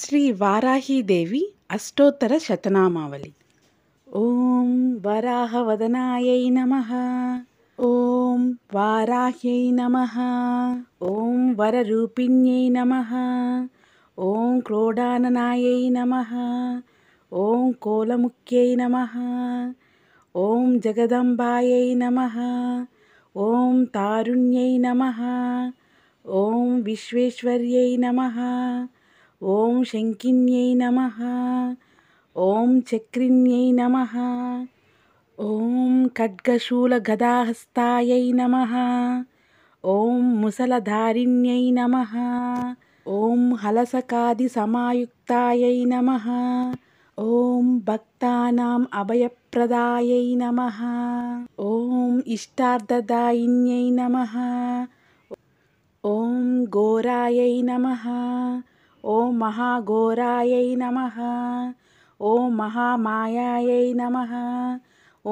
శ్రీ వారాహీదేవి అష్టోత్తర శతనామావళి ఓం వరాహవదనాయ నమ ఓం వారాహ్యై నమ ఓం వరరూపిణ్యై నమ ఓం క్రోడాననాయ నమ ఓం కోలముఖ్యై నమ ఓం జగదంబాయై నమ ఓం తారుణ్యై నమ ఓం విశ్వేశ్వర్యై నమ ॐ शङ्किन्यै नमः ॐ चक्रिण्यै नमः ॐ खड्गशूलगदाहस्ताय नमः ॐ मुसलधारिण्यै नमः ॐ हलसकादिसमायुक्तायै नमः ॐ भक्तानाम् अभयप्रदायै नमः ॐ इष्टार्धदायिन्यै नमः ॐ घोराय नमः ओम महाघोराय नम ओं महामायाय नम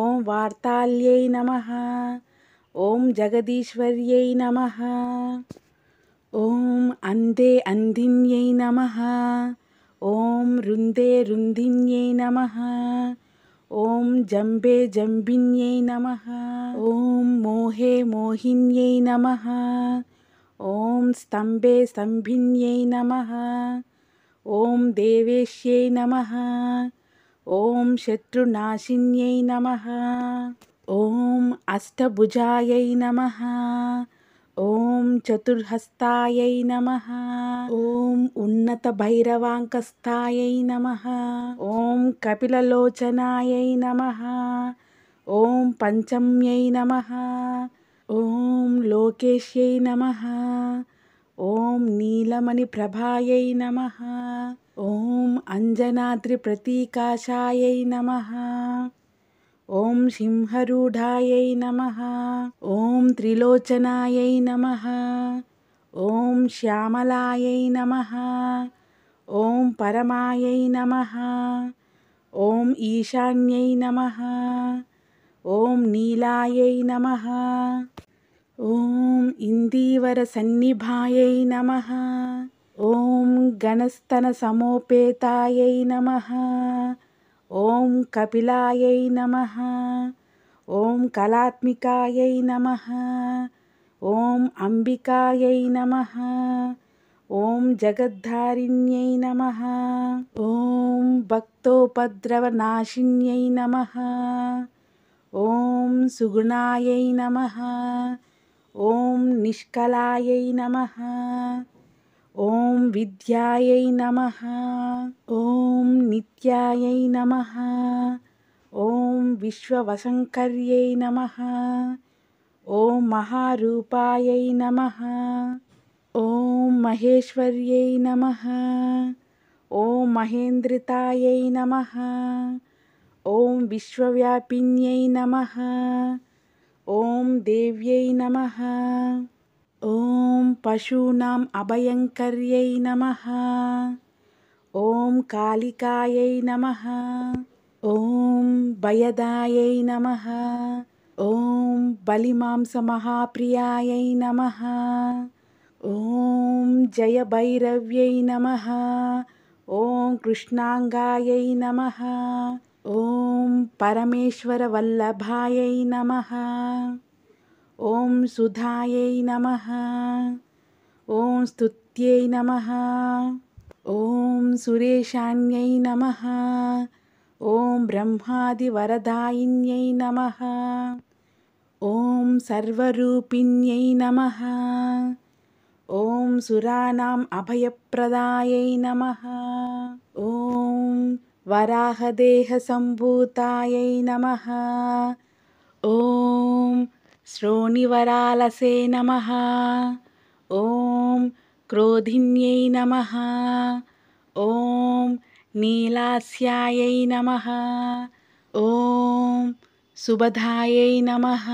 ओं वार्ताल्य नम ओं जगदीश्वर नम ओं अन्धे अन्धिन्यै नम ओं रुंदे रुंदिन्य नम ओं जंबे जंबिन्य नम ओं मोहे मोहिन्य नमः ॐ स्तम्भे स्तम्भिन्यै नमः ॐ देवेश्यै नमः ॐ शत्रुनाशिन्यै नमः ॐ अष्टभुजायै नमः ॐ चतुर्हस्तायै नमः ॐ उन्नतभैरवाङ्कस्थायै नमः ॐ कपिललोचनायै नमः ॐ पञ्चम्यै नमः ॐ लोकेश्यै नमः ॐ नीलमणिप्रभायै नमः ॐ अञ्जनाद्रिप्रतीकाशायै नमः ॐ सिंहरूढायै नमः ॐ त्रिलोचनायै नमः ॐ श्यामलायै नमः ॐ परमायै नमः ॐ ईशान्यै नमः ॐ नीलायै नमः ॐ इन्दीवरसन्निभायै नमः ॐ गणस्तनसमोपेतायै नमः ॐ कपिलायै नमः ॐ कलात्मिकायै नमः ॐ अम्बिकायै नमः ॐ जगद्धारिण्यै नमः ॐ भक्तोपद्रवनाशिन्यै नमः ॐ सुगुणायै नमः ॐ निष्कलायै नमः ॐ विद्यायै नमः ॐ नित्यायै नमः ॐ विश्ववसङ्कर्यै नमः ॐ महारूपायै नमः ॐ महेश्वर्यै नमः ॐ महेन्द्रितायै नमः ॐ विश्वव्यापिन्यै नमः ॐ देव्यै नमः ॐ पशूनाम् अभयङ्कर्यै नमः ॐ कालिकायै नमः ॐ भयदायै नमः ॐ बलिमांसमहाप्रियायै नमः ॐ जयभैरव्यै नमः ॐ कृष्णाङ्गायै नमः ॐ परमेश्वरवल्लभायै नमः ॐ सुधायै नमः ॐ स्तुत्यै नमः ॐ सुरेशान्यै नमः ॐ ब्रह्मादिवरदायिन्यै नमः ॐ सर्वरूपिण्यै नमः ॐ सुराणाम् अभयप्रदायै नमः ॐ वराहदेहसम्भूतायै नमः ॐ श्रोणिवरालसे नमः ॐ क्रोधिन्यै नमः ॐ नीलास्यायै नमः ॐ सुभधायै नमः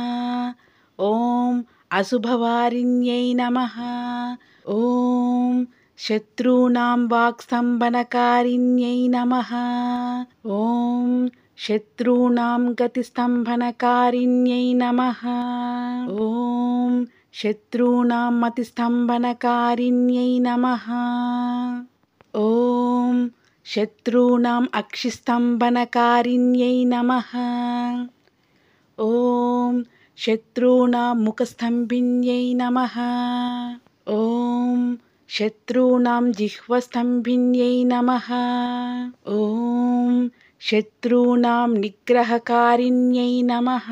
ॐ अशुभवारिण्यै नमः ॐ शत्रूणां वाक्स्तम्भनकारिण्यै नमः ॐ शत्रूणां गतिस्तम्भनकारिण्यै नमः ॐ शत्रूणां मतिस्तम्भनकारिण्यै नमः ॐ शत्रूणाम् अक्षिस्तम्भनकारिण्यै नमः ॐ शत्रूणां मुखस्तम्भिन्यै नमः ॐ शत्रूणां जिह्स्तम्भिन्यै नमः ॐ शत्रूणां निग्रहकारिण्यै नमः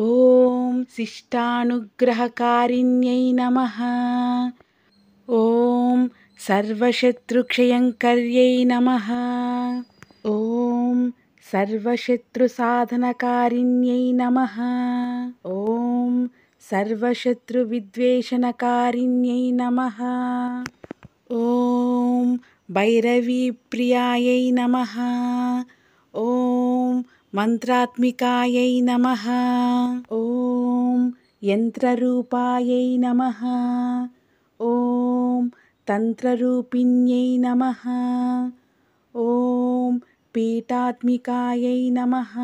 ॐ शिष्टानुग्रहकारिण्यै नमः ॐ सर्वशत्रुक्षयङ्कर्यै नमः ॐ सर्वशत्रुसाधनकारिण्यै नमः ॐ सर्वशत्रुविद्वेषणकारिण्यै नमः ॐ भैरवीप्रियायै नमः ॐ मन्त्रात्मिकायै नमः ॐ यन्त्ररूपायै नमः ॐ तन्त्ररूपिण्यै नमः ॐ पीठात्मिकायै नमः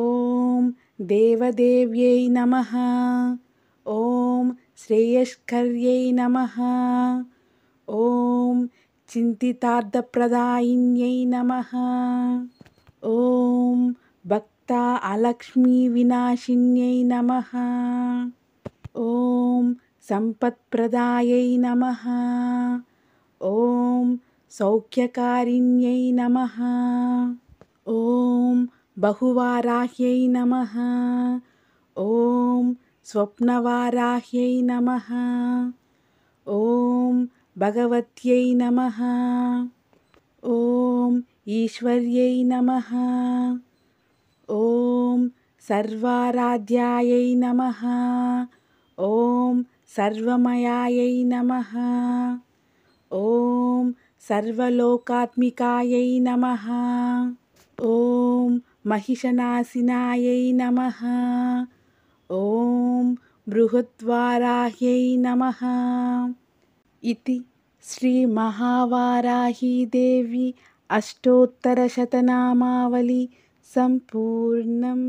ॐ देवदेव्यै नमः ॐ श्रेयस्कर्यै नमः ॐ चिन्तितार्थप्रदायिन्यै नमः ॐ भक्ता अलक्ष्मीविनाशिन्यै नमः ॐ सम्पत्प्रदायै नमः ॐ सौख्यकारिण्यै नमः ॐ बहुवाराह्य नमः ओं स्वप्नवाराह्य नमः ओं भगवत्यै नमः ॐ ईश्वर्यै नमः ॐ सर्वाराध्यायै नमः ओं सर्वमयायै नमः ओं सर्वलोकात्मिकायै नमः ॐ महिषनासिनायै नमः ॐ बृहद्वाराह्यै नमः इति देवी अष्टोत्तरशतनामावली सम्पूर्णम्